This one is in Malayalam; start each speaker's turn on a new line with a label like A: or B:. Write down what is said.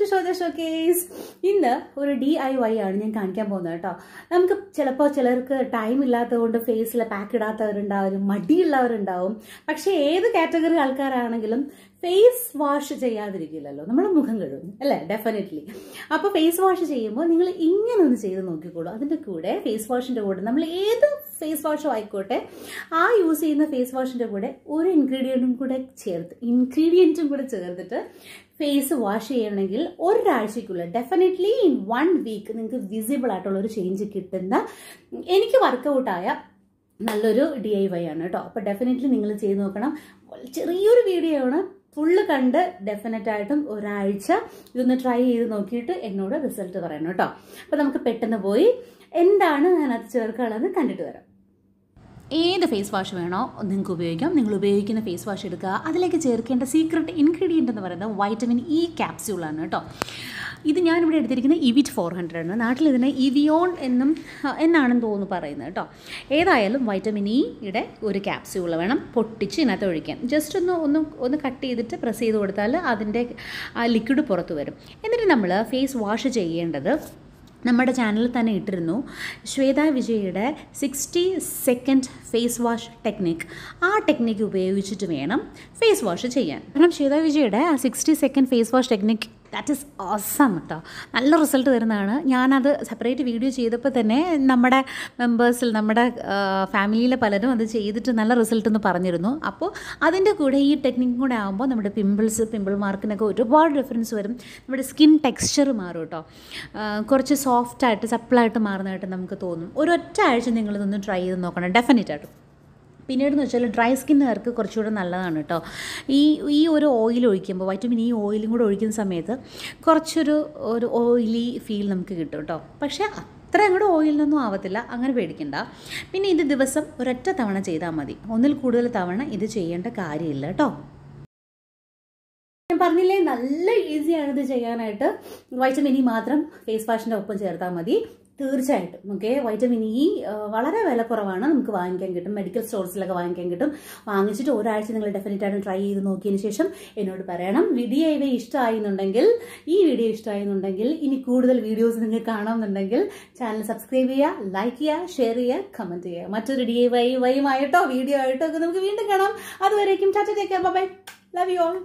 A: to show the showcase ഇന്ന് ഒരു ഡി ഐ വൈ ആണ് ഞാൻ കാണിക്കാൻ പോകുന്നത് കേട്ടോ നമുക്ക് ചിലപ്പോൾ ചിലർക്ക് ടൈം ഇല്ലാത്തതുകൊണ്ട് ഫേസിൽ പാക്ക് ഇടാത്തവരുണ്ടാവും മടിയുള്ളവരുണ്ടാവും പക്ഷേ ഏത് കാറ്റഗറി ആൾക്കാരാണെങ്കിലും ഫേസ് വാഷ് ചെയ്യാതിരിക്കില്ലല്ലോ നമ്മൾ മുഖം കഴുകുന്നു അല്ലേ ഡെഫിനറ്റ്ലി അപ്പോൾ ഫേസ് വാഷ് ചെയ്യുമ്പോൾ നിങ്ങൾ ഇങ്ങനെ ഒന്ന് ചെയ്ത് നോക്കിക്കോളൂ അതിന്റെ കൂടെ ഫേസ് വാഷിന്റെ കൂടെ നമ്മൾ ഏത് ഫേസ് വാഷും ആയിക്കോട്ടെ ആ യൂസ് ചെയ്യുന്ന ഫേസ് വാഷിന്റെ കൂടെ ഒരു ഇൻഗ്രീഡിയൻറ്റും കൂടെ ചേർത്ത് ഇൻഗ്രീഡിയൻറ്റും കൂടെ ചേർത്തിട്ട് ഫേസ് വാഷ് ചെയ്യണമെങ്കിൽ ഒരാഴ്ചക്കുള്ളിൽ ഡെഫിനറ്റ്ലി ഇൻ വൺ വീക്ക് നിങ്ങൾക്ക് വിസിബിൾ ആയിട്ടുള്ള ഒരു ചേഞ്ച് കിട്ടുന്ന എനിക്ക് വർക്കൗട്ടായ നല്ലൊരു ഡി ഐ വൈ ആണ് കേട്ടോ അപ്പോൾ ഡെഫിനറ്റ്ലി നിങ്ങൾ ചെയ്ത് നോക്കണം ചെറിയൊരു വീഡിയോ ആണ് ഫുള്ള് കണ്ട് ഡെഫിനറ്റ് ആയിട്ടും ഒരാഴ്ച ഇതൊന്ന് ട്രൈ ചെയ്ത് നോക്കിയിട്ട് എന്നോട് റിസൾട്ട് പറയണം കേട്ടോ അപ്പോൾ നമുക്ക് പെട്ടെന്ന് പോയി എന്താണ് അതിനകത്ത് ചേർക്കാനുള്ളത് കണ്ടിട്ട് വരാം ഏത് ഫേസ് വാഷ് വേണോ നിങ്ങൾക്ക് ഉപയോഗിക്കാം നിങ്ങൾ ഉപയോഗിക്കുന്ന ഫേസ് വാഷ് എടുക്കുക അതിലേക്ക് ചേർക്കേണ്ട സീക്രട്ട് ഇൻഗ്രീഡിയൻ്റ് എന്ന് പറയുന്നത് വൈറ്റമിൻ ഇ ക്യാപ്സ്യൂളാണ് കേട്ടോ ഇത് ഞാനിവിടെ എടുത്തിരിക്കുന്നത് ഇവിറ്റ് e ഫോർ ഹൺഡ്രഡ് ആണ് നാട്ടിൽ ഇതിനെ ഇവിയോൺ e എന്നും എന്നാണെന്ന് തോന്നുന്നു പറയുന്നത് കേട്ടോ ഏതായാലും വൈറ്റമിൻ ഇയുടെ e ഒരു ക്യാപ്സ്യൂൾ വേണം പൊട്ടിച്ച് ഇതിനകത്ത് ഒഴിക്കാം ജസ്റ്റ് ഒന്ന് ഒന്ന് ഒന്ന് കട്ട് ചെയ്തിട്ട് പ്രസ് ചെയ്ത് കൊടുത്താൽ അതിൻ്റെ ലിക്വിഡ് പുറത്ത് വരും എന്നിട്ട് നമ്മൾ ഫേസ് വാഷ് ചെയ്യേണ്ടത് നമ്മുടെ ചാനലിൽ തന്നെ ഇട്ടിരുന്നു ശ്വേത വിജയുടെ sixty second face wash technique ആ ടെക്നിക്ക് ഉപയോഗിച്ചിട്ട് വേണം ഫേസ് വാഷ് ചെയ്യാൻ കാരണം ശ്വേത വിജയുടെ ആ sixty second face wash technique that is awesome കേട്ടോ നല്ല റിസൾട്ട് തരുന്നതാണ് ഞാനത് സെപ്പറേറ്റ് വീഡിയോ ചെയ്തപ്പോൾ തന്നെ നമ്മുടെ മെമ്പേഴ്സിൽ നമ്മുടെ ഫാമിലിയിലെ പലരും അത് ചെയ്തിട്ട് നല്ല റിസൾട്ട് എന്ന് പറഞ്ഞിരുന്നു അപ്പോൾ അതിൻ്റെ കൂടെ ഈ ടെക്നിക്കും കൂടെ ആകുമ്പോൾ നമ്മുടെ പിമ്പിൾസ് പിമ്പിൾ മാർക്കിനൊക്കെ ഒരുപാട് ഡിഫറൻസ് വരും നമ്മുടെ സ്കിൻ ടെക്സ്ചർ മാറും കേട്ടോ കുറച്ച് സോഫ്റ്റായിട്ട് സപ്പിളായിട്ട് മാറുന്നതായിട്ട് നമുക്ക് തോന്നും ഒരൊറ്റ ആഴ്ച നിങ്ങളിതൊന്ന് ട്രൈ ചെയ്ത് നോക്കണം ഡെഫിനറ്റ് ആയിട്ടും പിന്നീടെന്ന് വെച്ചാൽ ഡ്രൈ സ്കിന്നുകാർക്ക് കുറച്ചുകൂടെ നല്ലതാണ് കേട്ടോ ഈ ഈ ഒരു ഓയിൽ ഒഴിക്കുമ്പോൾ വൈറ്റമിൻ ഈ ഓയിലും കൂടെ ഒഴിക്കുന്ന സമയത്ത് കുറച്ചൊരു ഒരു ഓയിലി ഫീൽ നമുക്ക് കിട്ടും കേട്ടോ പക്ഷേ അത്ര അങ്ങോട്ട് ഓയിലൊന്നും ആവത്തില്ല അങ്ങനെ പേടിക്കണ്ട പിന്നെ ഇത് ദിവസം ഒരൊറ്റ തവണ ചെയ്താൽ മതി ഒന്നിൽ കൂടുതൽ തവണ ഇത് ചെയ്യേണ്ട കാര്യമില്ല കേട്ടോ പറഞ്ഞില്ലേ നല്ല ഈസിയാണ് ഇത് ചെയ്യാനായിട്ട് വൈറ്റമിൻ ഇ e മാത്രം ഫേസ് വാഷിന്റെ ഒപ്പം ചേർത്താൽ മതി തീർച്ചയായിട്ടും ഓക്കെ വൈറ്റമിൻ ഇ വളരെ വില കുറവാണ് നമുക്ക് വാങ്ങിക്കാൻ കിട്ടും മെഡിക്കൽ സ്റ്റോർസിലൊക്കെ വാങ്ങിക്കാൻ കിട്ടും വാങ്ങിച്ചിട്ട് ഒരാഴ്ച നിങ്ങൾ ഡെഫിനറ്റ് ആയിട്ട് ട്രൈ ചെയ്ത് നോക്കിയതിന് ശേഷം എന്നോട് പറയണം വീഡിയോ ഇവ ഇഷ്ടമായിരുന്നുണ്ടെങ്കിൽ ഈ വീഡിയോ ഇഷ്ടമായിരുന്നുണ്ടെങ്കിൽ ഇനി കൂടുതൽ വീഡിയോസ് നിങ്ങൾക്ക് കാണാമെന്നുണ്ടെങ്കിൽ ചാനൽ സബ്സ്ക്രൈബ് ചെയ്യുക ലൈക്ക് ചെയ്യുക ഷെയർ ചെയ്യുക കമൻറ്റ് ചെയ്യുക മറ്റൊരു ഡി വൈ വൈമായിട്ടോ വീഡിയോ ആയിട്ടോ ഒക്കെ നമുക്ക് വീണ്ടും കാണാം അതുവരേക്കും tata take bye love you all